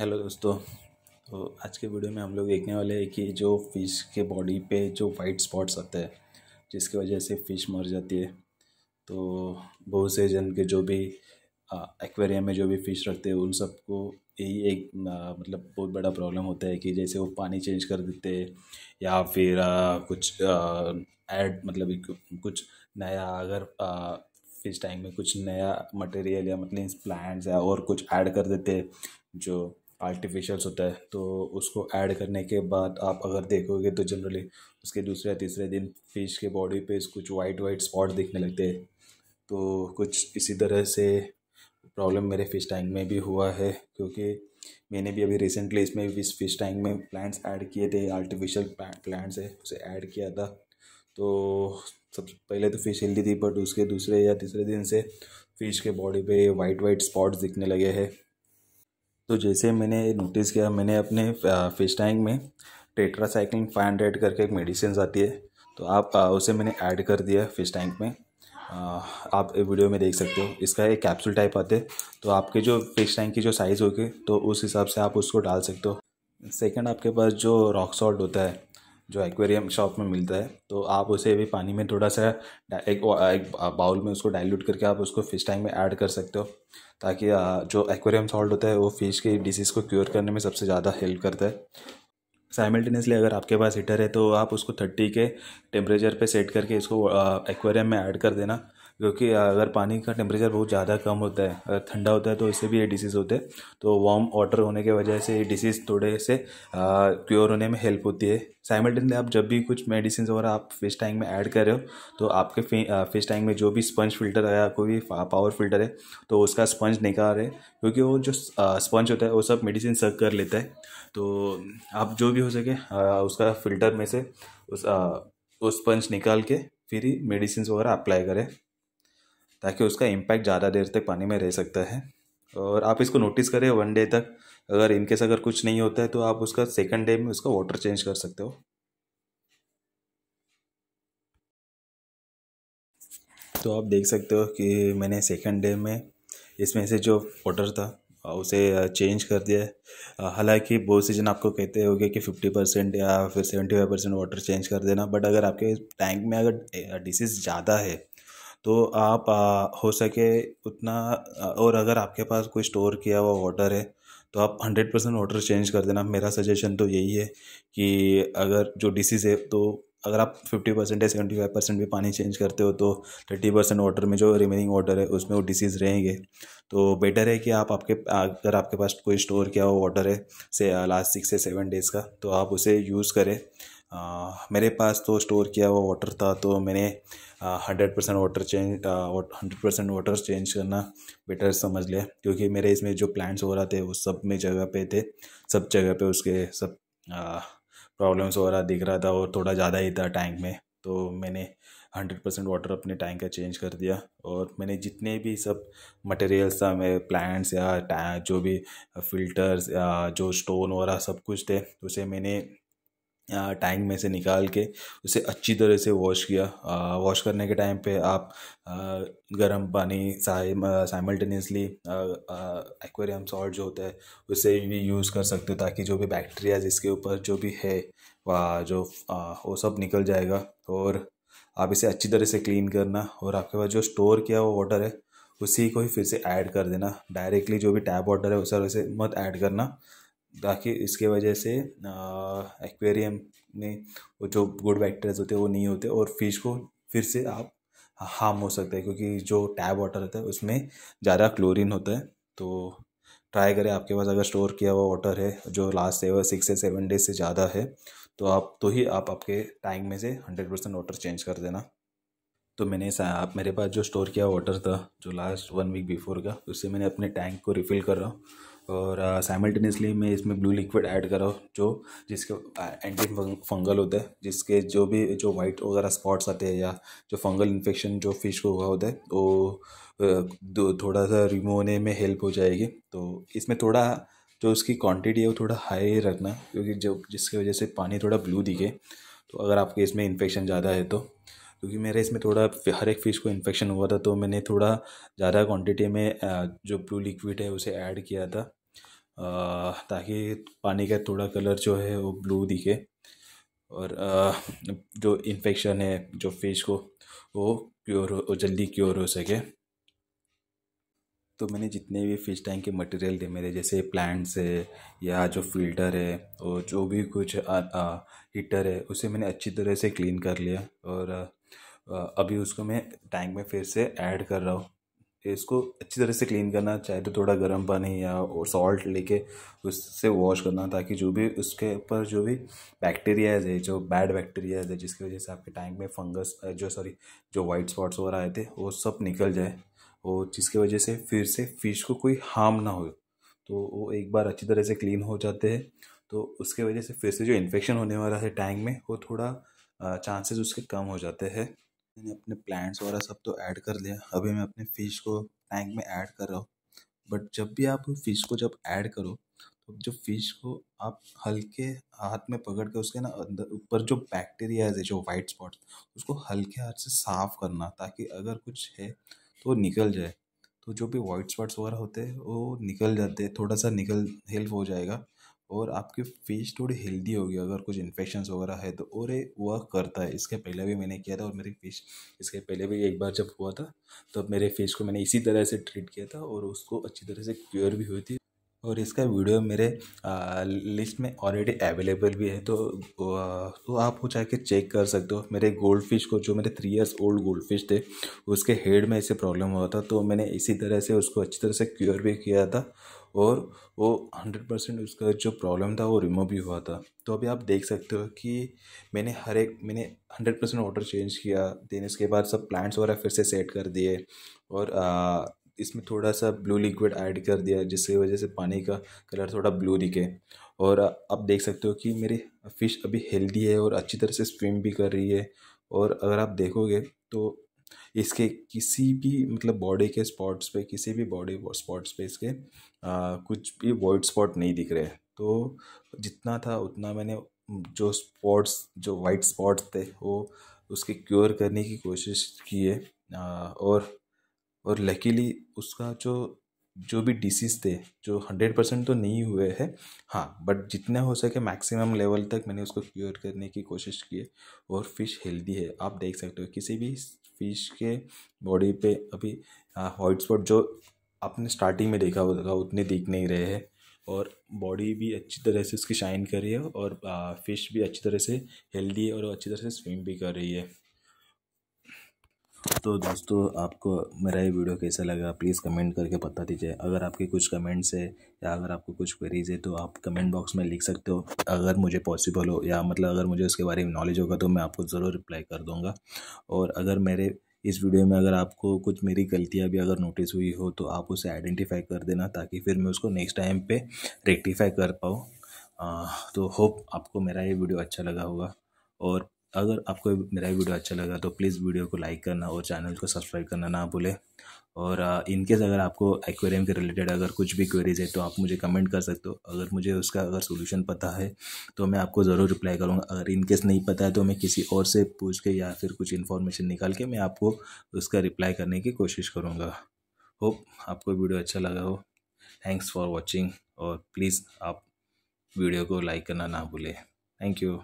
hello दोस्तों तो आज के वीडियो में हम लोग देखने वाले हैं कि जो फ़िश के बॉडी पे जो वाइट स्पॉट्स आते हैं जिसकी वजह से फ़िश मर जाती है तो बहुत से जन के जो भी एक्वेरियम में जो भी फ़िश रखते हैं उन सबको यही एक आ, मतलब बहुत बड़ा प्रॉब्लम होता है कि जैसे वो पानी चेंज कर देते या फिर आ, कुछ ऐड मतलब कुछ नया अगर आ, फिश टैंक में कुछ नया मटेरियल या मतलब प्लांट्स या और कुछ ऐड कर देते जो आर्टिफिशियल्स होता है तो उसको ऐड करने के बाद आप अगर देखोगे तो जनरली उसके दूसरे तीसरे दिन फिश के बॉडी पे कुछ वाइट वाइट स्पॉट दिखने लगते हैं तो कुछ इसी तरह से प्रॉब्लम मेरे फ़िश टैंक में भी हुआ है क्योंकि मैंने भी अभी रिसेंटली इसमें इस फिश टैंक में प्लांट्स ऐड किए थे आर्टिफिशियल प्लांट्स है उसे ऐड किया था तो सबसे पहले तो फ़िश हेल्दी थी बट उसके दूसरे या तीसरे दिन से फ़िश के बॉडी पे वाइट वाइट स्पॉट्स दिखने लगे हैं तो जैसे मैंने नोटिस किया मैंने अपने फिश टैंक में टेट्रासाइक्लिन फाइव हंड्रेड करके एक मेडिसिन आती है तो आप उसे मैंने ऐड कर दिया फिश टैंक में आप वीडियो में देख सकते हो इसका एक कैप्सूल टाइप आते हैं तो आपके जो फिश टैंक की जो साइज़ होगी तो उस हिसाब से आप उसको डाल सकते हो सेकंड आपके पास जो रॉक सॉल्ट होता है जो एक्वेरियम शॉप में मिलता है तो आप उसे भी पानी में थोड़ा सा एक एक बाउल में उसको डाइल्यूट करके आप उसको फ़िश टैंक में ऐड कर सकते हो ताकि जो एक्वेरियम सॉल्ट होता है वो फ़िश की डिसीज़ को क्योर करने में सबसे ज़्यादा हेल्प करता है साइमल्टेनियसली अगर आपके पास हीटर है तो आप उसको थर्टी के टेम्परेचर पे सेट करके इसको एक्वेरियम में ऐड कर देना क्योंकि अगर पानी का टेम्परेचर बहुत ज़्यादा कम होता है अगर ठंडा होता है तो इससे भी ये डिसीज़ होते हैं तो वार्म वाटर होने की वजह से ये डिसीज़ थोड़े से क्योर होने में हेल्प होती है साइमल्टेनली आप जब भी कुछ मेडिसिन वगैरह आप फिश टैंक में ऐड कर रहे हो तो आपके फिश टैंक में जो भी स्पंज फिल्टर है या कोई भी पावर फिल्टर है तो उसका स्पंज निकाल रहे क्योंकि वो जो स्पंज होता है वो सब मेडिसिन सर्व कर लेता है तो आप जो भी हो सके उसका फिल्टर में से उस स्पंज निकाल के फिर ही मेडिसिन वगैरह अप्लाई करें ताकि उसका इम्पैक्ट ज़्यादा देर तक पानी में रह सकता है और आप इसको नोटिस करें वन डे तक अगर इनकेस अगर कुछ नहीं होता है तो आप उसका सेकेंड डे में उसका वाटर चेंज कर सकते हो तो आप देख सकते हो कि मैंने सेकेंड डे में इसमें से जो वाटर था उसे चेंज कर दिया हालांकि बहुत सी जन आपको कहते होंगे कि फिफ्टी परसेंट या फिर seventy five percent water change कर देना बट अगर आपके टैंक में अगर डिसीज़ ज़्यादा है तो आप हो सके उतना और अगर आपके पास कोई स्टोर किया हुआ वाटर है तो आप हंड्रेड परसेंट वाटर चेंज कर देना मेरा सजेशन तो यही है कि अगर जो डिसीज़ है तो अगर आप फिफ्टी परसेंट या सेवेंटी फाइव परसेंट भी पानी चेंज करते हो तो थर्टी परसेंट वाटर में जो रिमेनिंग वाटर है उसमें वो डिसीज़ रहेंगे तो बेटर है कि आप आपके अगर आपके पास कोई स्टोर किया हुआ वाटर है से लास्ट सिक्स से सेवन डेज़ का तो आप उसे यूज़ करें आ, मेरे पास तो स्टोर किया हुआ वाटर था तो मैंने hundred percent water change hundred percent water change करना बेटर समझ लिया क्योंकि मेरे इसमें जो प्लांट्स हो रहा थे वो सब में जगह पे थे सब जगह पे उसके सब प्रॉब्लम्स हो रहा दिख रहा था और थोड़ा ज़्यादा ही था टैंक में तो मैंने हंड्रेड परसेंट वाटर अपने टैंक का चेंज कर दिया और मैंने जितने भी सब मटेरियल्स था मेरे प्लांट्स या जो भी फिल्टर्स या जो स्टोन वगैरह सब कुछ थे उसे मैंने टैंक में से निकाल के उसे अच्छी तरह से वॉश किया वॉश करने के टाइम पे आप गर्म पानी साइमल्टेनियसली एक्वेरियम सॉल्ट जो होता है उसे भी यूज़ कर सकते हो ताकि जो भी बैक्टीरियाज इसके ऊपर जो भी है वह जो वो सब निकल जाएगा और आप इसे अच्छी तरह से क्लीन करना और आपके पास जो स्टोर किया हुआ वाटर है उसी को ही फिर से ऐड कर देना डायरेक्टली जो भी टैप वाटर है उसे वैसे मत ऐड करना ताकि इसके वजह से एक्वेरियम में वो जो गुड बैक्टीरियाज होते हैं वो नहीं होते और फिश को फिर से आप हार्म हो सकते हैं क्योंकि जो टैब वाटर होता है उसमें ज़्यादा क्लोरीन होता है तो ट्राई करें आपके पास अगर स्टोर किया हुआ वाटर है जो लास्ट सेवन सिक्स से सेवन डेज से ज़्यादा है तो आप तो ही आप आपके टैंक में से हंड्रेड परसेंट वाटर चेंज कर देना तो मैंने आप मेरे पास जो स्टोर किया वाटर था जो लास्ट वन वीक बिफोर का उससे मैंने अपने टैंक को रिफ़िल कर रहा हूँ और साइमल्टेनियसली मैं इसमें ब्लू लिक्विड ऐड कर रहा हूँ जो जिसके एंटी फंगल होता है जिसके जो भी जो वाइट वगैरह स्पॉट्स आते हैं या जो फंगल इन्फेक्शन जो फिश को हुआ होता है वो थोड़ा सा रिमूव होने में हेल्प हो जाएगी तो इसमें थोड़ा जो उसकी क्वांटिटी है वो थोड़ा हाई रखना क्योंकि जो जिसकी वजह से पानी थोड़ा ब्लू दिखे तो अगर आपके इसमें इन्फेक्शन ज़्यादा है तो क्योंकि मेरे इसमें थोड़ा हर एक फ़िश को इन्फेक्शन हुआ था तो मैंने थोड़ा ज़्यादा क्वांटिटी में जो ब्लू लिक्विड है उसे ऐड किया था ताकि पानी का थोड़ा कलर जो है वो ब्लू दिखे और जो इन्फेक्शन है जो फिश को वो क्योर हो जल्दी क्योर हो सके तो मैंने जितने भी फ़िश टैंक के मटेरियल दे मेरे जैसे प्लांट्स है या जो फिल्टर है और जो भी कुछ हीटर है उसे मैंने अच्छी तरह से क्लीन कर लिया और आ, अभी उसको मैं टैंक में फिर से ऐड कर रहा हूँ कि इसको अच्छी तरह से क्लीन करना चाहे तो थोड़ा गर्म पानी या और सॉल्ट लेके उससे वॉश करना ताकि जो भी उसके ऊपर जो भी बैक्टीरियाज है जो बैड बैक्टीरियाज है जिसकी वजह से आपके टैंक में फंगस जो सॉरी जो वाइट स्पॉट्स वगैरह आए थे वो सब निकल जाए और जिसकी वजह से फिर से फ़िश को कोई हार्म ना हो तो वो एक बार अच्छी तरह से क्लीन हो जाते हैं तो उसके वजह से फिर से जो इन्फेक्शन होने वाला है टैंक में वो थोड़ा चांसेस उसके कम हो जाते हैं मैंने अपने प्लांट्स वगैरह सब तो ऐड कर लिया अभी मैं अपने फ़िश को टैंक में ऐड कर रहा हूँ बट जब भी आप फ़िश को जब ऐड करो तो जो फ़िश को आप हल्के हाथ में पकड़ के उसके ना अंदर ऊपर जो बैक्टीरियाज है जो वाइट स्पॉट्स उसको हल्के हाथ से साफ़ करना ताकि अगर कुछ है तो निकल जाए तो जो भी वाइट स्पॉट्स वगैरह होते हैं वो निकल जाते हैं थोड़ा सा निकल हेल्प हो जाएगा और आपके फेस थोड़ी हेल्दी होगी अगर कुछ इन्फेक्शन वगैरह है तो और ये वर्क करता है इसके पहले भी मैंने किया था और मेरे फेस इसके पहले भी एक बार जब हुआ था तब तो मेरे फेस को मैंने इसी तरह से ट्रीट किया था और उसको अच्छी तरह से क्योर भी हुई थी और इसका वीडियो मेरे आ, लिस्ट में ऑलरेडी अवेलेबल भी है तो आ, तो आप वो जाके चेक कर सकते हो मेरे गोल्ड फिश को जो मेरे three years old gold fish थे उसके हेड में ऐसे प्रॉब्लम हुआ था तो मैंने इसी तरह से उसको अच्छी तरह से क्योर भी किया था और वो हंड्रेड परसेंट उसका जो प्रॉब्लम था वो रिमूव भी हुआ था तो अभी आप देख सकते हो कि मैंने हर एक मैंने हंड्रेड परसेंट वाटर चेंज किया देन इसके बाद सब प्लांट्स वगैरह फिर से सेट कर दिए और आ, इसमें थोड़ा सा ब्लू लिक्विड ऐड कर दिया जिसकी वजह से पानी का कलर थोड़ा ब्लू दिखे और आप देख सकते हो कि मेरी फ़िश अभी हेल्दी है और अच्छी तरह से स्विम भी कर रही है और अगर आप देखोगे तो इसके किसी भी मतलब बॉडी के स्पॉट्स पे किसी भी बॉडी स्पॉट्स पे इसके आ, कुछ भी वाइट स्पॉट नहीं दिख रहे तो जितना था उतना मैंने जो स्पॉट्स जो वाइट स्पॉट्स थे वो उसके क्योर तो हाँ, करने की कोशिश की है और और लकीली उसका जो जो भी डिसीज़ थे जो हंड्रेड परसेंट तो नहीं हुए हैं हाँ बट जितना हो सके मैक्सिमम लेवल तक मैंने उसको क्योर करने की कोशिश की है और फिश हेल्दी है आप देख सकते हो किसी भी फिश के बॉडी पे अभी वाइट स्पॉट जो आपने स्टार्टिंग में देखा होगा उतने दिख नहीं रहे हैं और बॉडी भी अच्छी तरह से उसकी शाइन कर रही है और फ़िश भी अच्छी तरह से हेल्दी है और अच्छी तरह से स्विम भी कर रही है तो दोस्तों आपको मेरा ये वीडियो कैसा लगा प्लीज़ कमेंट करके बता दीजिए अगर आपके कुछ कमेंट्स है या अगर आपको कुछ क्वेरीज है तो आप कमेंट बॉक्स में लिख सकते हो अगर मुझे पॉसिबल हो या मतलब अगर मुझे उसके बारे में नॉलेज होगा तो मैं आपको ज़रूर रिप्लाई कर दूँगा और अगर मेरे इस वीडियो में अगर आपको कुछ मेरी गलतियाँ भी अगर नोटिस हुई हो तो आप उसे आइडेंटिफाई कर देना ताकि फिर मैं उसको नेक्स्ट टाइम पर रेक्टिफाई कर पाऊँ तो होप आपको मेरा ये वीडियो अच्छा लगा होगा और अगर आपको मेरा वीडियो अच्छा लगा तो प्लीज़ वीडियो को लाइक करना और चैनल को सब्सक्राइब करना ना भूलें और इनकेस अगर आपको एक्वेरियम के रिलेटेड अगर कुछ भी क्वेरीज है तो आप मुझे कमेंट कर सकते हो अगर मुझे उसका अगर सोल्यूशन पता है तो मैं आपको ज़रूर रिप्लाई करूँगा अगर इनकेस नहीं पता है तो मैं किसी और से पूछ के या फिर कुछ इन्फॉर्मेशन निकाल के मैं आपको उसका रिप्लाई करने की कोशिश करूँगा होप आपको वीडियो अच्छा लगा हो थैंक्स फॉर वॉचिंग और प्लीज़ आप वीडियो को लाइक करना ना भूलें थैंक यू